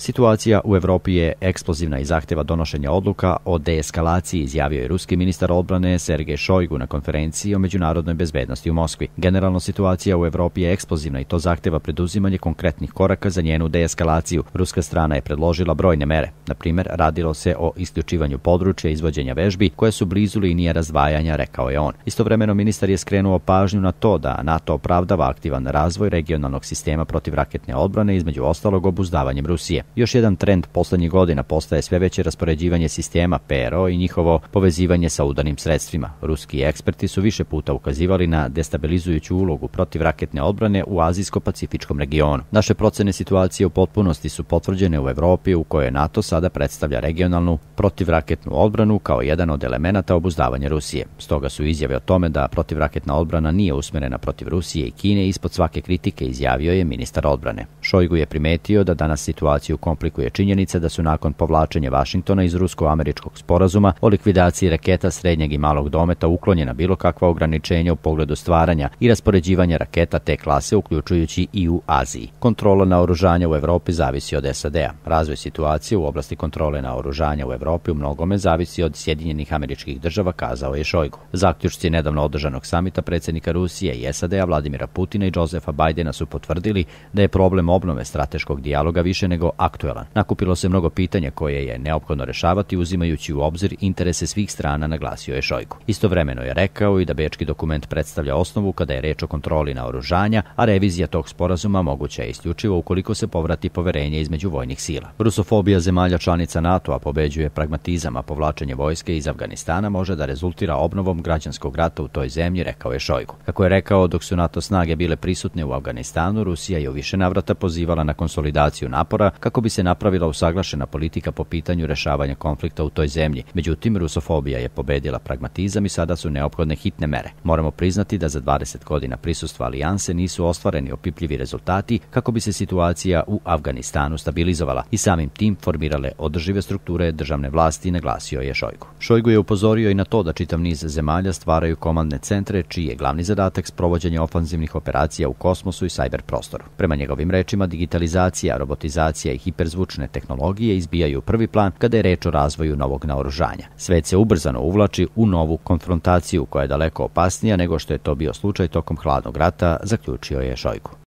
Situacija u Evropi je eksplozivna i zahteva donošenja odluka o deeskalaciji, izjavio je ruski ministar odbrane Sergej Šojgu na konferenciji o međunarodnoj bezbednosti u Moskvi. Generalno situacija u Evropi je eksplozivna i to zahteva preduzimanje konkretnih koraka za njenu deeskalaciju. Ruska strana je predložila brojne mere. Na primer, radilo se o isključivanju područja izvođenja vežbi koje su blizu linije razdvajanja, rekao je on. Istovremeno, ministar je skrenuo pažnju na to da NATO opravdava aktivan razvoj regionalnog sistema protiv raketne odbrane, između ostalog obuzdavanjem Rusije. Još jedan trend poslednjih godina postaje sve veće raspoređivanje sistema PRO i njihovo povezivanje sa udarnim sredstvima. Ruski eksperti su više puta ukazivali na destabilizujuću ulogu protiv raketne odbrane u Azijsko-Pacifičkom regionu. Naše procene situacije u potpunosti su potvrđene u Evropi u kojoj NATO sada predstavlja regionalnu protivraketnu odbranu kao jedan od elemenata obuzdavanja Rusije. Stoga su izjave o tome da protivraketna odbrana nije usmerena protiv Rusije i Kine ispod svake kritike izjavio je ministar odbrane. Šojgu je primetio da danas situaciju komplikuje činjenica da su nakon povlačenja Vašingtona iz rusko-američkog sporazuma o likvidaciji raketa srednjeg i malog dometa uklonjena bilo kakva ograničenja u pogledu stvaranja i raspoređivanja raketa te klase, uključujući i u Aziji. Kontrola na oružanja u Evropi zavisi od SAD-a. Razvoj situacije u oblasti kontrole na oružanja u Evropi u mnogome zavisi od Sjedinjenih američkih država, kazao je Šojgu. Zaključci nedavno održanog samita predsednika Rusije i SAD-a Vladimira Putina i Josefa Bajdena su potvrdili da je problem obnove strateškog dijaloga više nego aktuelan. Nakupilo se mnogo pitanja koje je neophodno rešavati uzimajući u obzir interese svih strana, naglasio je Šojgu. Istovremeno je rekao i da bečki dokument predstavlja osnovu kada je reč o kontroli na oružanja, a revizija tog sporazuma moguća je isključivo ukoliko se povrati poverenje između vojnih sila. Rusofobija zemalja članica NATO-a pobeđuje pragmatizam, a povlačenje vojske iz Afganistana može da rezultira obnovom građanskog rata u toj zemlji, rekao je Šojgu. Kako je rekao, dok su NATO snage bile prisutne u Afganistanu, Rusija je u više navrata pozivala na konsolidaciju napora kako kako bi se napravila usaglašena politika po pitanju rešavanja konflikta u toj zemlji. Međutim, rusofobija je pobedila pragmatizam i sada su neophodne hitne mere. Moramo priznati da za 20 godina prisustva alijanse nisu ostvareni opipljivi rezultati kako bi se situacija u Afganistanu stabilizovala i samim tim formirale održive strukture državne vlasti, naglasio je Šojgu. Šojgu je upozorio i na to da čitav niz zemalja stvaraju komandne centre čiji je glavni zadatak sprovođenje ofanzivnih operacija u kosmosu i sajber prostoru. Prema njegovim rečima, digitalizacija, robotizacija i hiperzvučne tehnologije izbijaju u prvi plan kada je reč o razvoju novog naoružanja. Svet se ubrzano uvlači u novu konfrontaciju koja je daleko opasnija nego što je to bio slučaj tokom hladnog rata, zaključio je Šojgu.